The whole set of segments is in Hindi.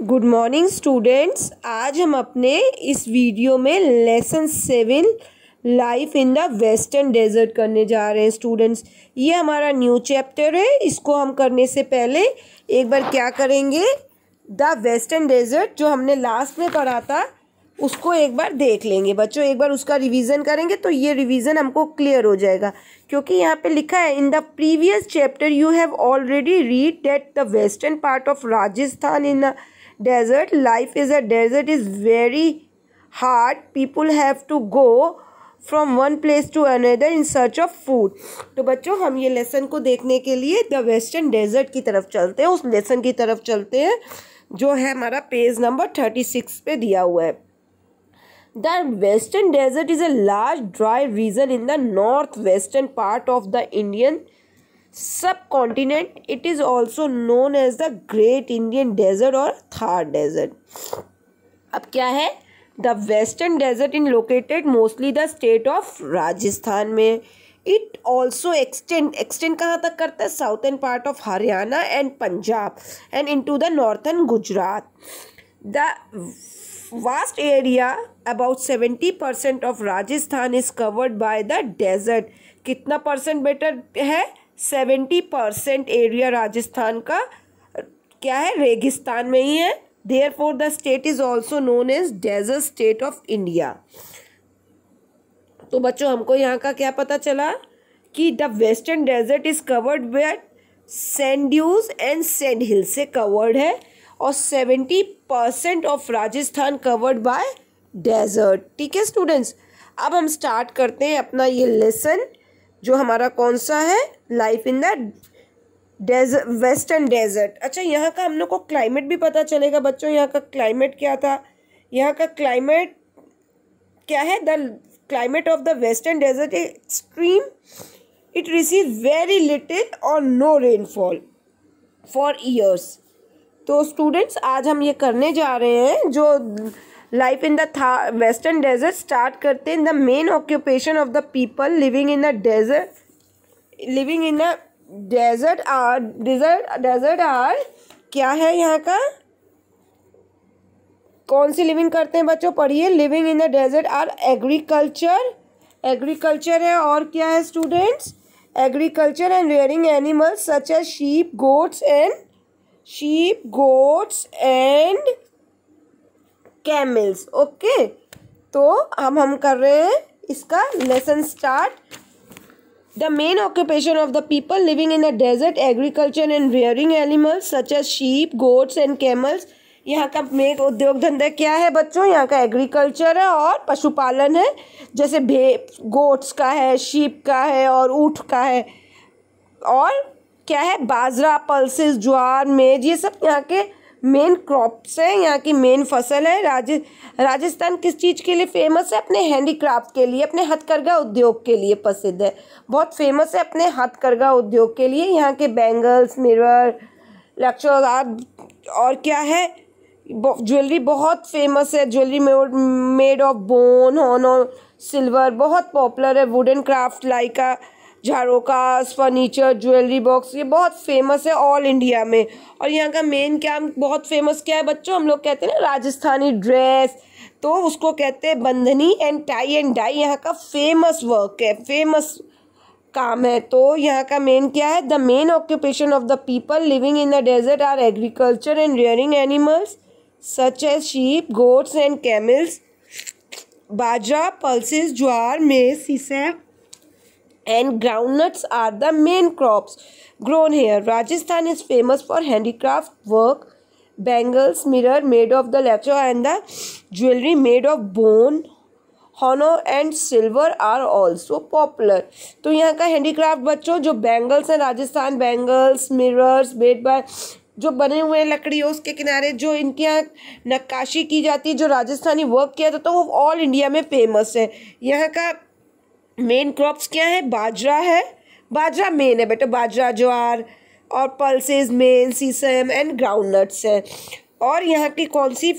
गुड मॉर्निंग स्टूडेंट्स आज हम अपने इस वीडियो में lesson seven life in the western desert करने जा रहे हैं स्टूडेंट्स ये हमारा न्यू चैप्टर है इसको हम करने से पहले एक बार क्या करेंगे द वेस्टर्न डेजर्ट जो हमने लास्ट में पढ़ा था उसको एक बार देख लेंगे बच्चों एक बार उसका रिवीजन करेंगे तो ये रिवीजन हमको क्लियर हो जाएगा क्योंकि यहाँ पे लिखा है in the previous chapter you have already read that the western part of Rajasthan in desert life is a desert is very hard people have to go from one place to another in search of food तो बच्चों हम ये लेसन को देखने के लिए द वेस्टर्न डेजर्ट की तरफ चलते हैं उस लेसन की तरफ चलते हैं जो है हमारा पेज नंबर थर्टी सिक्स पे दिया हुआ है the western desert is a large dry region in the north western part of the Indian subcontinent it is also known as the great Indian desert और थार डेजर्ट अब क्या है the western desert in located mostly the state of Rajasthan में इट ऑल्सो एक्सटेंड एक्सटेंड कहाँ तक करता है southern part of Haryana and Punjab and into the northern Gujarat the vast area about seventy percent of Rajasthan is covered by the desert कितना परसेंट बेटर है सेवेंटी परसेंट एरिया राजस्थान का क्या है रेगिस्तान में ही है therefore the state is also known as desert state of India तो बच्चों हमको यहाँ का क्या पता चला कि the western desert is covered by sand dunes and sand hill से कवर्ड है और seventy percent of Rajasthan covered by desert ठीक है स्टूडेंट्स अब हम स्टार्ट करते हैं अपना ये लेसन जो हमारा कौन सा है लाइफ इन द डेज वेस्टर्न डेजर्ट अच्छा यहाँ का हम लोग को क्लाइमेट भी पता चलेगा बच्चों यहाँ का क्लाइमेट क्या था यहाँ का क्लाइमेट क्या है the climate of the western desert extreme it receive very little और नो रेनफॉल फॉर ईयर्स तो स्टूडेंट्स आज हम ये करने जा रहे हैं जो लाइफ इन द था वेस्टर्न डेजर्ट स्टार्ट करते हैं the main occupation of the people living in the desert living in the desert are desert desert are क्या है यहाँ का कौन सी लिविंग करते हैं बच्चों पढ़िए living in the desert are agriculture agriculture है और क्या है students agriculture and rearing animals such as sheep goats and sheep goats and camels okay तो हम हम कर रहे हैं इसका lesson start The main occupation of the people living in the desert, agriculture and rearing animals such as sheep, goats and camels. यहाँ का मेन उद्योग धंधा क्या है बच्चों यहाँ का एग्रीकल्चर है और पशुपालन है जैसे भे गोट्स का है शीप का है और ऊँट का है और क्या है बाजरा पल्सेस ज्वार मेज ये सब यहाँ के मेन क्रॉप्स हैं यहाँ की मेन फसल है राज राजस्थान किस चीज़ के लिए फेमस है अपने हैंडीक्राफ्ट के लिए अपने हथकरघा उद्योग के लिए प्रसिद्ध है बहुत फेमस है अपने हथकरघा उद्योग के लिए यहाँ के बैंगल्स मिरर लक्ष्य और क्या है ज्वेलरी बहुत फेमस है jewellery made of bone horn और सिल्वर बहुत पॉपुलर है wooden craft like a jharokhas furniture jewellery box ये बहुत फेमस है ऑल इंडिया में और यहाँ का मेन क्या बहुत फेमस क्या है बच्चों हम लोग कहते हैं ना राजस्थानी ड्रेस तो उसको कहते हैं bandhani and tie and dye यहाँ का फेमस वर्क है फेमस काम है तो यहाँ का मेन क्या है the main occupation of the people living in the desert are agriculture and rearing animals such as sheep goats and camels bajra pulses jowar maize sesame and groundnuts are the main crops grown here. Rajasthan is famous for handicraft work, bangles, mirror made of the lacho and the jewelry made of bone, हॉनर and silver are also popular तो यहाँ का हैंडीक्राफ्ट बच्चों जो बैंगल्स हैं राजस्थान बैंगल्स मिरर्स बेड बाय जो बने हुए हैं लकड़ियों उसके किनारे जो इनके यहाँ नक्काशी की जाती है जो राजस्थानी वर्क किया जाता है तो वो ऑल इंडिया में फेमस है यहाँ का मेन क्रॉप्स क्या है बाजरा है बाजरा मेन है बेटा बाजरा ज्वार और pulses main sesame and groundnuts है और यहाँ की कौन सी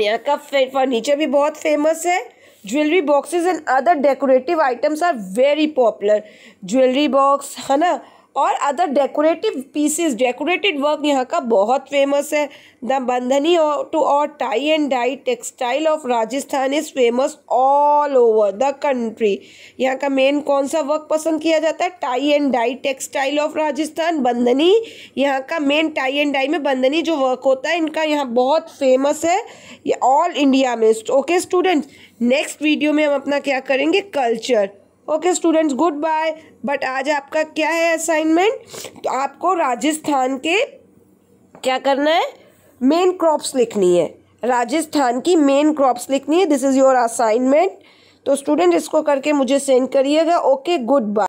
यहाँ का फर्नीचर भी बहुत फेमस है jewellery boxes and other decorative items are very popular jewellery box है ना और other decorative pieces decorated work यहाँ का बहुत फेमस है द बंधनी टू और tie and dye textile of Rajasthan is famous all over the country यहाँ का मेन कौन सा वर्क पसंद किया जाता है tie and dye textile of Rajasthan bandhani यहाँ का मेन टाई एंड डाई में बंधनी जो वर्क होता है इनका यहाँ बहुत फेमस है ये ऑल इंडिया में ओके स्टूडेंट्स नेक्स्ट वीडियो में हम अपना क्या करेंगे culture okay students goodbye but आज आपका क्या है असाइनमेंट तो आपको राजस्थान के क्या करना है मेन क्रॉप्स लिखनी है राजस्थान की मेन क्रॉप्स लिखनी है दिस इज़ योर असाइनमेंट तो स्टूडेंट इसको करके मुझे सेंड करिएगा ओके गुड बाय